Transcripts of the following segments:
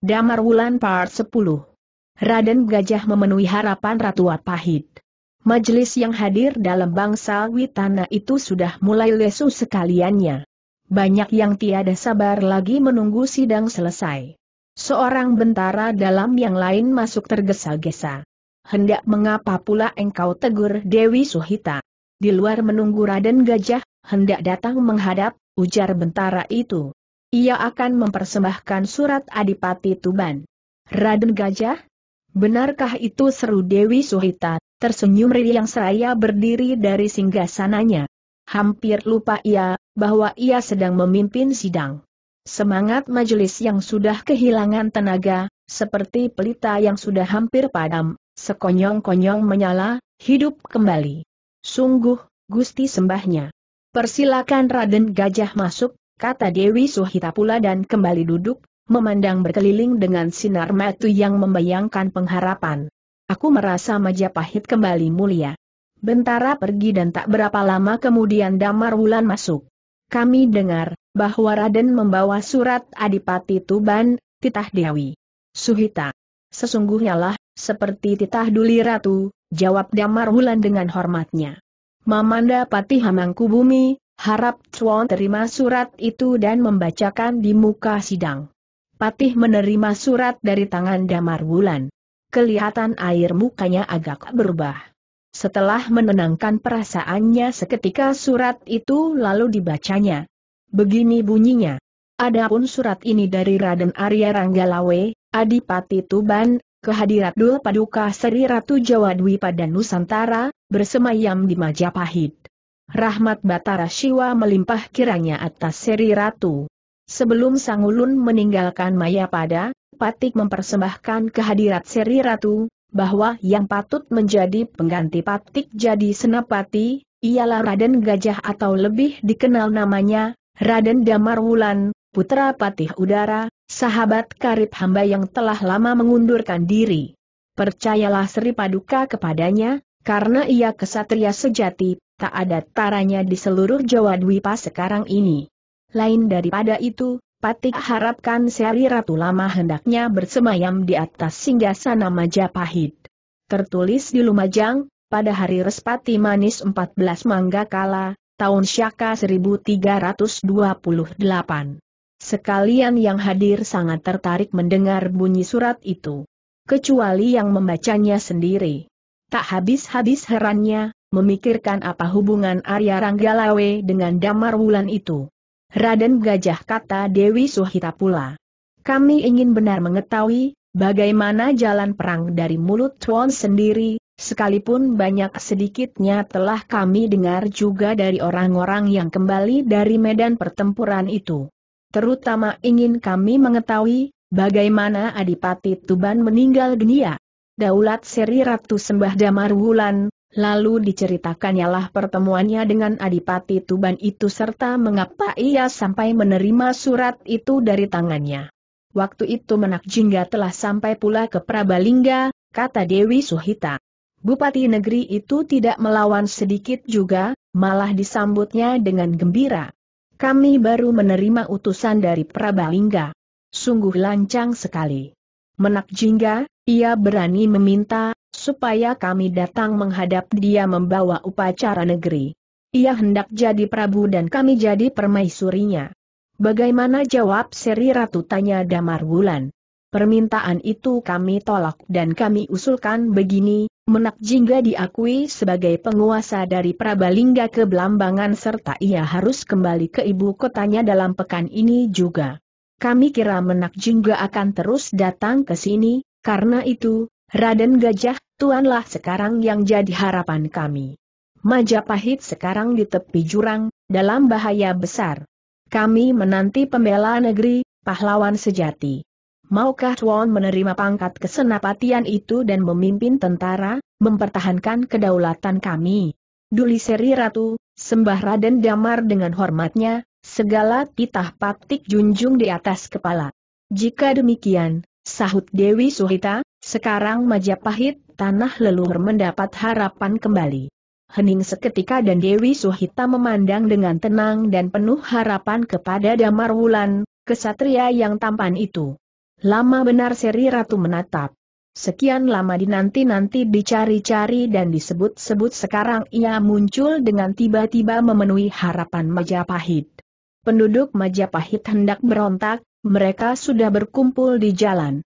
Damar Wulan Part 10 Raden Gajah memenuhi harapan Ratu Apahit. Majelis yang hadir dalam bangsa Witana itu sudah mulai lesu sekaliannya. Banyak yang tiada sabar lagi menunggu sidang selesai. Seorang bentara dalam yang lain masuk tergesa-gesa. Hendak mengapa pula engkau tegur Dewi Suhita? Di luar menunggu Raden Gajah, hendak datang menghadap, ujar bentara itu. Ia akan mempersembahkan surat Adipati Tuban. Raden Gajah? Benarkah itu seru Dewi Suhita, tersenyum yang seraya berdiri dari singgah sananya. Hampir lupa ia, bahwa ia sedang memimpin sidang. Semangat majelis yang sudah kehilangan tenaga, seperti pelita yang sudah hampir padam, sekonyong-konyong menyala, hidup kembali. Sungguh, Gusti sembahnya. Persilakan Raden Gajah masuk, kata Dewi Suhita pula dan kembali duduk, memandang berkeliling dengan sinar mata yang membayangkan pengharapan. Aku merasa Majapahit kembali mulia. Bentara pergi dan tak berapa lama kemudian Damar Wulan masuk. Kami dengar, bahwa Raden membawa surat Adipati Tuban, Titah Dewi. Suhita. Sesungguhnya lah, seperti titah duli ratu, jawab Damar Wulan dengan hormatnya. Mamanda Patih Hamangku Bumi, Harap Chuan terima surat itu dan membacakan di muka sidang. Patih menerima surat dari tangan Damar Wulan. Kelihatan air mukanya agak berubah. Setelah menenangkan perasaannya seketika surat itu lalu dibacanya. Begini bunyinya. Adapun surat ini dari Raden Arya Ranggalawe, Adipati Tuban, kehadirat Dul Paduka Seri Ratu Jawa Dwipa dan Nusantara, bersemayam di Majapahit rahmat Batara Siwa melimpah kiranya atas seri ratu. Sebelum Sangulun meninggalkan Maya pada, Patik mempersembahkan kehadirat seri ratu, bahwa yang patut menjadi pengganti Patik jadi Senapati, ialah Raden Gajah atau lebih dikenal namanya, Raden Damarwulan, putra Patih Udara, sahabat karib hamba yang telah lama mengundurkan diri. Percayalah Sri Paduka kepadanya, karena ia kesatria sejati, tak ada taranya di seluruh Jawa Dwipa sekarang ini. Lain daripada itu, Patik harapkan Seri Ratu Lama hendaknya bersemayam di atas singgasana Majapahit. Tertulis di Lumajang, pada hari Respati Manis 14 Kala, tahun Syaka 1328. Sekalian yang hadir sangat tertarik mendengar bunyi surat itu. Kecuali yang membacanya sendiri. Tak habis-habis herannya, memikirkan apa hubungan Arya Ranggalawe dengan Damar Wulan itu. Raden Gajah kata Dewi Suhita pula. Kami ingin benar mengetahui, bagaimana jalan perang dari mulut Tuan sendiri, sekalipun banyak sedikitnya telah kami dengar juga dari orang-orang yang kembali dari medan pertempuran itu. Terutama ingin kami mengetahui, bagaimana Adipati Tuban meninggal dunia, Daulat Seri Ratu Sembah Damar Wulan, Lalu diceritakannyalah pertemuannya dengan Adipati Tuban itu serta mengapa ia sampai menerima surat itu dari tangannya. Waktu itu Menak Jingga telah sampai pula ke Prabalingga, kata Dewi Suhita. Bupati negeri itu tidak melawan sedikit juga, malah disambutnya dengan gembira. Kami baru menerima utusan dari Prabalingga. Sungguh lancang sekali. Menak Jingga, ia berani meminta supaya kami datang menghadap dia membawa upacara negeri. Ia hendak jadi Prabu dan kami jadi permaisurinya. Bagaimana jawab Seri Ratu tanya Damar Wulan. Permintaan itu kami tolak dan kami usulkan begini, Menak Jingga diakui sebagai penguasa dari Prabalingga ke Belambangan serta ia harus kembali ke ibu kotanya dalam pekan ini juga. Kami kira Menak Jingga akan terus datang ke sini, karena itu, Raden Gajah Tuanlah sekarang yang jadi harapan kami. Majapahit sekarang di tepi jurang, dalam bahaya besar. Kami menanti pembela negeri, pahlawan sejati. Maukah Tuan menerima pangkat kesenapatian itu dan memimpin tentara, mempertahankan kedaulatan kami? Duli Seri Ratu, sembah Raden Damar dengan hormatnya, segala titah patik junjung di atas kepala. Jika demikian, sahut Dewi Suhita, sekarang Majapahit, tanah leluhur mendapat harapan kembali. Hening seketika dan Dewi Suhita memandang dengan tenang dan penuh harapan kepada Damar Wulan, kesatria yang tampan itu. Lama benar Seri Ratu menatap. Sekian lama dinanti-nanti dicari-cari dan disebut-sebut sekarang ia muncul dengan tiba-tiba memenuhi harapan Majapahit. Penduduk Majapahit hendak berontak, mereka sudah berkumpul di jalan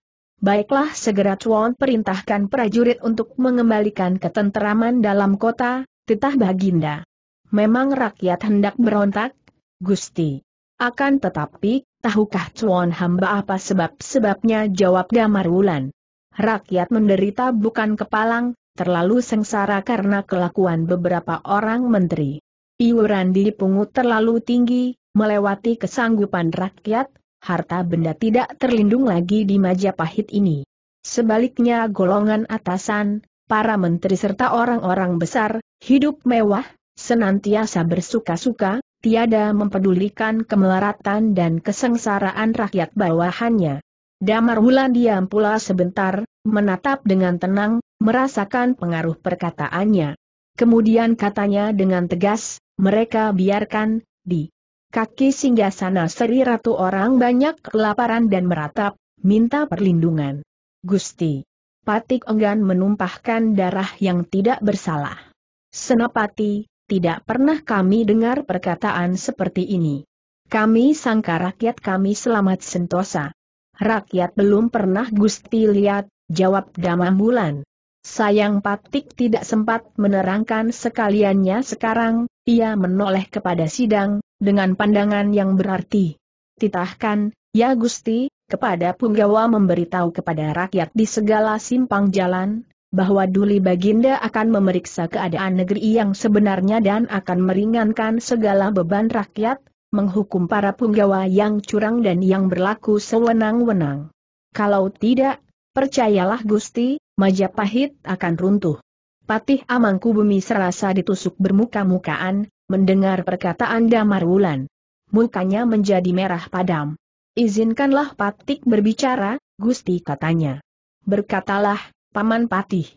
baiklah segera Chuan perintahkan prajurit untuk mengembalikan ketenteraman dalam kota, titah Baginda. Memang rakyat hendak berontak, Gusti. Akan tetapi, tahukah Chuan hamba apa sebab-sebabnya jawab Damar Wulan. Rakyat menderita bukan kepalang, terlalu sengsara karena kelakuan beberapa orang menteri. Iuran dipungut terlalu tinggi, melewati kesanggupan rakyat, harta benda tidak terlindung lagi di Majapahit ini. Sebaliknya golongan atasan, para menteri serta orang-orang besar, hidup mewah, senantiasa bersuka-suka, tiada mempedulikan kemelaratan dan kesengsaraan rakyat bawahannya. Damar Wulan diam pula sebentar, menatap dengan tenang, merasakan pengaruh perkataannya. Kemudian katanya dengan tegas, mereka biarkan, di kaki singgah sana seri Ratu orang banyak kelaparan dan meratap, minta perlindungan. Gusti. Patik enggan menumpahkan darah yang tidak bersalah. Senapati, tidak pernah kami dengar perkataan seperti ini. Kami sangka rakyat kami selamat sentosa. Rakyat belum pernah Gusti lihat, jawab Bulan. Sayang Patik tidak sempat menerangkan sekaliannya sekarang, ia menoleh kepada sidang, dengan pandangan yang berarti. Titahkan, ya Gusti, kepada punggawa memberitahu kepada rakyat di segala simpang jalan, bahwa Duli Baginda akan memeriksa keadaan negeri yang sebenarnya dan akan meringankan segala beban rakyat, menghukum para punggawa yang curang dan yang berlaku sewenang-wenang. Kalau tidak, percayalah Gusti, Majapahit akan runtuh. Patih Amangku Bumi serasa ditusuk bermuka-mukaan, Mendengar perkataan Damar Wulan, mukanya menjadi merah padam. Izinkanlah Patik berbicara, Gusti katanya. Berkatalah, Paman Patih.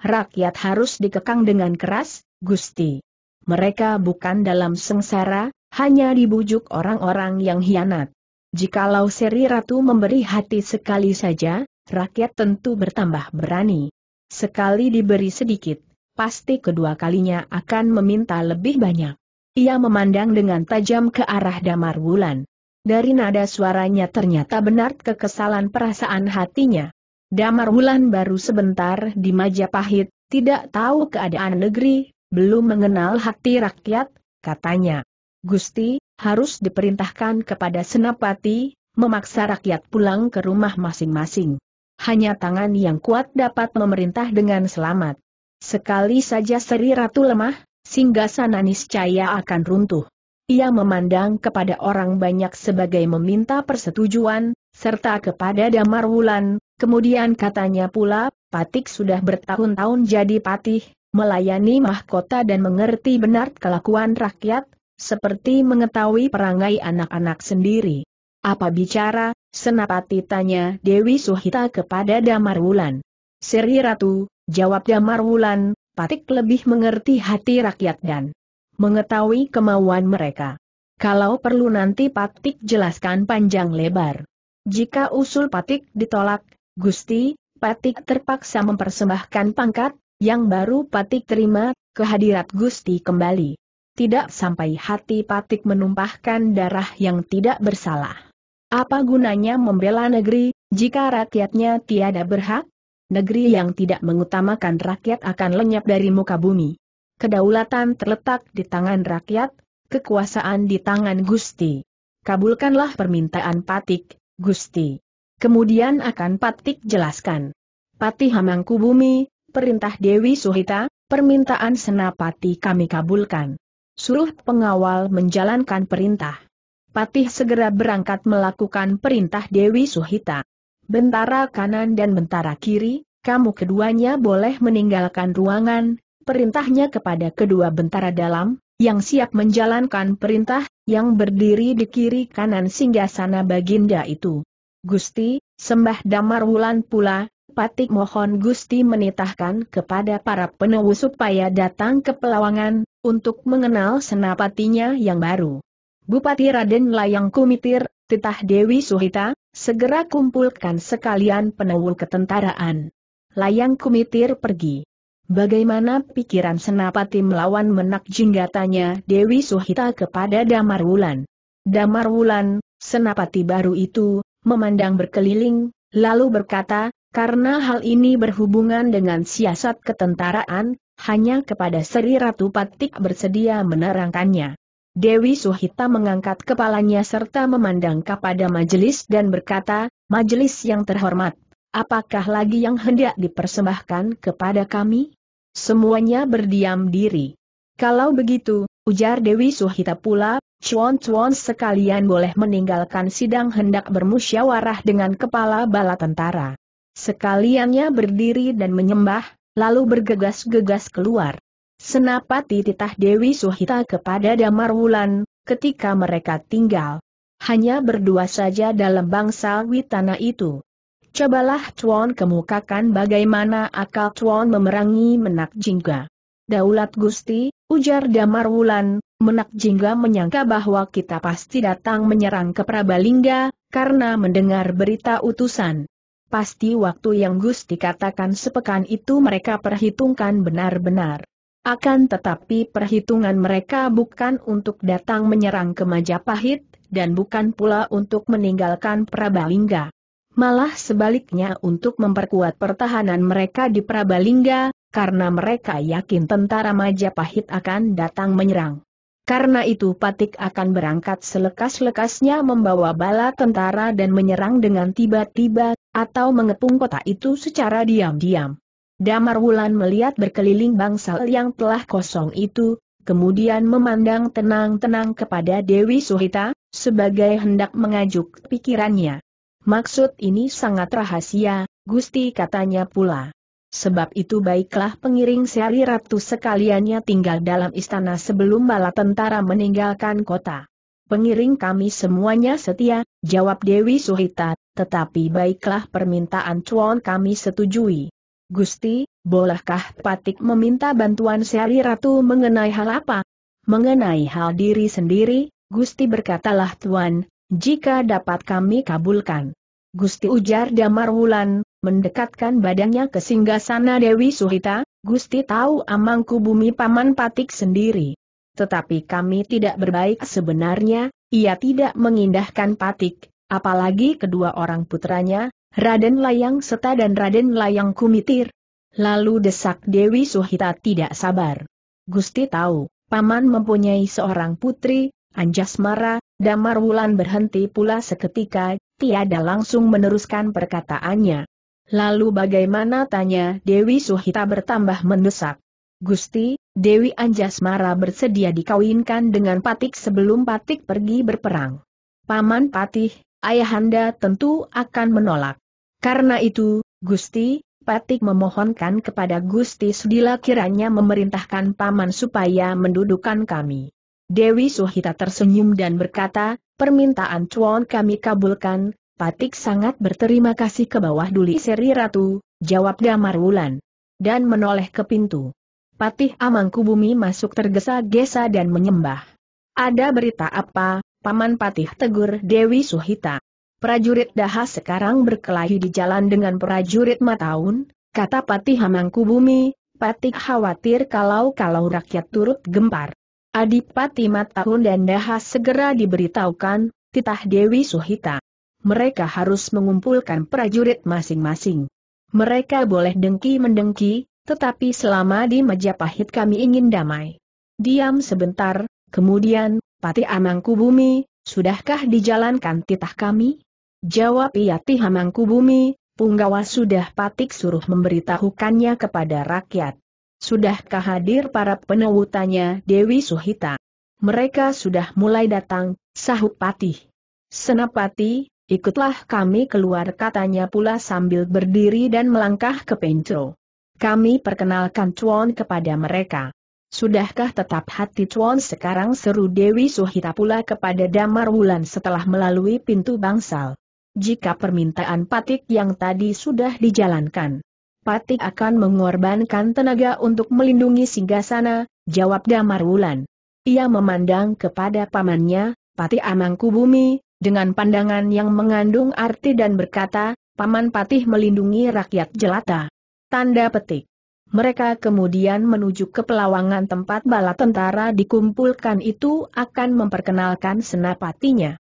Rakyat harus dikekang dengan keras, Gusti. Mereka bukan dalam sengsara, hanya dibujuk orang-orang yang hianat. Jikalau Seri Ratu memberi hati sekali saja, rakyat tentu bertambah berani. Sekali diberi sedikit, pasti kedua kalinya akan meminta lebih banyak. Ia memandang dengan tajam ke arah damar bulan. Dari nada suaranya ternyata benar kekesalan perasaan hatinya. Damar bulan baru sebentar di Majapahit, tidak tahu keadaan negeri, belum mengenal hati rakyat, katanya. Gusti, harus diperintahkan kepada Senapati, memaksa rakyat pulang ke rumah masing-masing. Hanya tangan yang kuat dapat memerintah dengan selamat. Sekali saja Seri Ratu lemah, singgasana caya akan runtuh. Ia memandang kepada orang banyak sebagai meminta persetujuan, serta kepada Damar Wulan, kemudian katanya pula, Patik sudah bertahun-tahun jadi patih, melayani mahkota dan mengerti benar kelakuan rakyat, seperti mengetahui perangai anak-anak sendiri. Apa bicara, Senapati tanya Dewi Suhita kepada Damar Wulan. Seri Ratu, jawab Damar Wulan, Patik lebih mengerti hati rakyat dan mengetahui kemauan mereka. Kalau perlu nanti Patik jelaskan panjang lebar. Jika usul Patik ditolak, Gusti, Patik terpaksa mempersembahkan pangkat, yang baru Patik terima, kehadirat Gusti kembali. Tidak sampai hati Patik menumpahkan darah yang tidak bersalah. Apa gunanya membela negeri, jika rakyatnya tiada berhak? negeri yang tidak mengutamakan rakyat akan lenyap dari muka bumi. Kedaulatan terletak di tangan rakyat, kekuasaan di tangan Gusti. Kabulkanlah permintaan Patik, Gusti. Kemudian akan Patik jelaskan. Patih Hamangkubumi, perintah Dewi Suhita, permintaan Senapati kami kabulkan. Suruh pengawal menjalankan perintah. Patih segera berangkat melakukan perintah Dewi Suhita. Bentara kanan dan bentara kiri, kamu keduanya boleh meninggalkan ruangan, perintahnya kepada kedua bentara dalam, yang siap menjalankan perintah, yang berdiri di kiri kanan singgasana baginda itu. Gusti, sembah damar wulan pula, Patik mohon Gusti menitahkan kepada para penewu supaya datang ke Pelawangan, untuk mengenal senapatinya yang baru. Bupati Raden Layang Kumitir, titah Dewi Suhita, segera kumpulkan sekalian penawul ketentaraan. Layang kumitir pergi. Bagaimana pikiran Senapati melawan menak tanya Dewi Suhita kepada Damar Wulan. Damar Wulan, Senapati baru itu, memandang berkeliling, lalu berkata, karena hal ini berhubungan dengan siasat ketentaraan, hanya kepada Sri Ratu Patik bersedia menerangkannya. Dewi Suhita mengangkat kepalanya serta memandang kepada majelis dan berkata, Majelis yang terhormat, apakah lagi yang hendak dipersembahkan kepada kami? Semuanya berdiam diri. Kalau begitu, ujar Dewi Suhita pula, cuan-cuan sekalian boleh meninggalkan sidang hendak bermusyawarah dengan kepala bala tentara. Sekaliannya berdiri dan menyembah, lalu bergegas-gegas keluar. Senapati titah Dewi Suhita kepada Damar Wulan, ketika mereka tinggal. Hanya berdua saja dalam bangsa Witana itu. Cobalah Chuan kemukakan bagaimana akal Chuan memerangi menak jingga. Daulat Gusti, ujar Damar Wulan, menak jingga menyangka bahwa kita pasti datang menyerang ke Prabalingga, karena mendengar berita utusan. Pasti waktu yang Gusti katakan sepekan itu mereka perhitungkan benar-benar. Akan tetapi perhitungan mereka bukan untuk datang menyerang ke Majapahit, dan bukan pula untuk meninggalkan Prabalingga. Malah sebaliknya untuk memperkuat pertahanan mereka di Prabalingga, karena mereka yakin tentara Majapahit akan datang menyerang. Karena itu Patik akan berangkat selekas-lekasnya membawa bala tentara dan menyerang dengan tiba-tiba, atau mengepung kota itu secara diam-diam. Damar Wulan melihat berkeliling bangsal yang telah kosong itu, kemudian memandang tenang-tenang kepada Dewi Suhita, sebagai hendak mengajuk pikirannya. Maksud ini sangat rahasia, Gusti katanya pula. Sebab itu baiklah pengiring seri ratu sekaliannya tinggal dalam istana sebelum bala tentara meninggalkan kota. Pengiring kami semuanya setia, jawab Dewi Suhita, tetapi baiklah permintaan cuan kami setujui. Gusti, bolehkah Patik meminta bantuan Seri Ratu mengenai hal apa? Mengenai hal diri sendiri, Gusti berkatalah Tuan, jika dapat kami kabulkan. Gusti ujar Damar Wulan, mendekatkan badannya ke singgasana Dewi Suhita, Gusti tahu amangku bumi paman Patik sendiri. Tetapi kami tidak berbaik sebenarnya, ia tidak mengindahkan Patik, apalagi kedua orang putranya, Raden Layang Seta dan Raden Layang Kumitir. Lalu desak Dewi Suhita tidak sabar. Gusti tahu, Paman mempunyai seorang putri, Anjasmara, Damar Wulan berhenti pula seketika, tiada langsung meneruskan perkataannya. Lalu bagaimana tanya Dewi Suhita bertambah mendesak. Gusti, Dewi Anjasmara bersedia dikawinkan dengan Patik sebelum Patik pergi berperang. Paman Patih, Ayahanda tentu akan menolak. Karena itu, Gusti, Patik memohonkan kepada Gusti Sudila kiranya memerintahkan paman supaya mendudukan kami. Dewi Suhita tersenyum dan berkata, permintaan cuan kami kabulkan, Patik sangat berterima kasih ke bawah duli seri ratu, jawab Damar Wulan. Dan menoleh ke pintu. Patih Amangkubumi masuk tergesa-gesa dan menyembah. Ada berita apa, Paman Patih tegur Dewi Suhita. Prajurit Dahas sekarang berkelahi di jalan dengan prajurit Mataun, kata Patih Bumi, Patih khawatir kalau-kalau rakyat turut gempar. Adik Adipati Mataun dan Dahas segera diberitahukan, titah Dewi Suhita. Mereka harus mengumpulkan prajurit masing-masing. Mereka boleh dengki-mendengki, tetapi selama di Majapahit kami ingin damai. Diam sebentar, kemudian, Pati Bumi, sudahkah dijalankan titah kami? Jawab Yati Bumi, punggawa sudah patik suruh memberitahukannya kepada rakyat. Sudahkah hadir para penewutannya Dewi Suhita? Mereka sudah mulai datang, sahut patih. Senapati, ikutlah kami keluar katanya pula sambil berdiri dan melangkah ke Pencro. Kami perkenalkan cuan kepada mereka. Sudahkah tetap hati Chuan sekarang seru Dewi Suhita pula kepada Damar Wulan setelah melalui pintu bangsal? Jika permintaan Patik yang tadi sudah dijalankan, Patik akan mengorbankan tenaga untuk melindungi Singgasana, jawab Damar Wulan. Ia memandang kepada pamannya, Patik Amangku Bumi, dengan pandangan yang mengandung arti dan berkata, Paman Patih melindungi rakyat jelata. Tanda petik. Mereka kemudian menuju ke pelawangan tempat bala tentara dikumpulkan itu akan memperkenalkan senapatinya.